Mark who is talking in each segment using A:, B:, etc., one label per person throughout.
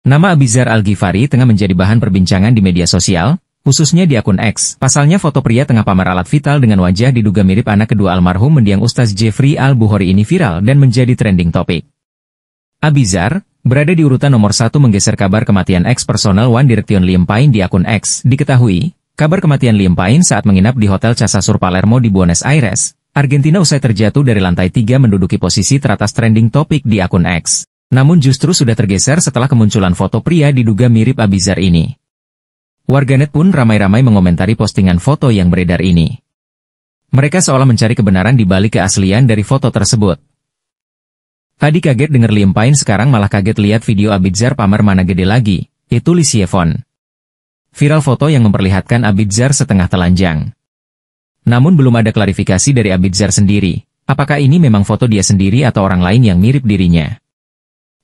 A: Nama Abizar Al-Ghifari tengah menjadi bahan perbincangan di media sosial, khususnya di akun X. Pasalnya foto pria tengah pamer alat vital dengan wajah diduga mirip anak kedua almarhum mendiang Ustaz Jeffrey al Buhori ini viral dan menjadi trending topic. Abizar, berada di urutan nomor satu menggeser kabar kematian ex-personal One Direction Liam Payne di akun X. Diketahui, kabar kematian Liam Payne saat menginap di Hotel Casasur Palermo di Buenos Aires, Argentina usai terjatuh dari lantai 3 menduduki posisi teratas trending topic di akun X. Namun justru sudah tergeser setelah kemunculan foto pria diduga mirip Abizar ini. Warganet pun ramai-ramai mengomentari postingan foto yang beredar ini. Mereka seolah mencari kebenaran di balik keaslian dari foto tersebut. Tadi kaget denger Liempain sekarang malah kaget lihat video Abizar pamer mana gede lagi, itu Lisievon. Viral foto yang memperlihatkan Abizar setengah telanjang. Namun belum ada klarifikasi dari Abizar sendiri, apakah ini memang foto dia sendiri atau orang lain yang mirip dirinya.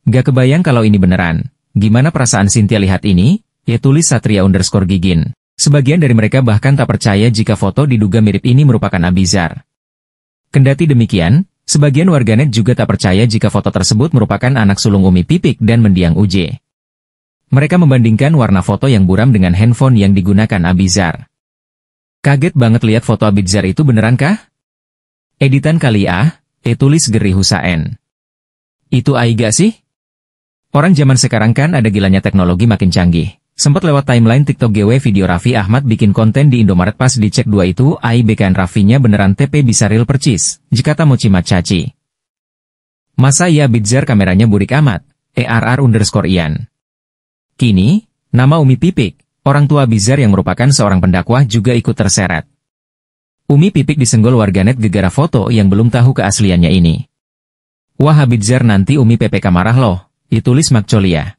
A: Gak kebayang kalau ini beneran. Gimana perasaan Cynthia lihat ini? Ya tulis Satria underscore Gigin. Sebagian dari mereka bahkan tak percaya jika foto diduga mirip ini merupakan Abizar. Kendati demikian, sebagian warganet juga tak percaya jika foto tersebut merupakan anak sulung Umi Pipik dan mendiang Uje. Mereka membandingkan warna foto yang buram dengan handphone yang digunakan Abizar. Kaget banget lihat foto Abizar itu benerankah? Editan kali ah, tulis Geri Husain. Itu aiga sih? Orang zaman sekarang kan ada gilanya teknologi makin canggih. Sempat lewat timeline TikTok GW video Raffi Ahmad bikin konten di Indomaret pas dicek dua itu, AI bekan Raffinya beneran TP bisa real percis, jika tamu cimat caci. Masa ya Bidzer kameranya burik amat, ERR underscore Ian. Kini, nama Umi Pipik, orang tua Bizar yang merupakan seorang pendakwah juga ikut terseret. Umi Pipik disenggol warganet gegara foto yang belum tahu keasliannya ini. Wah Bizar nanti Umi PPK marah loh, Ditulis Magnolia.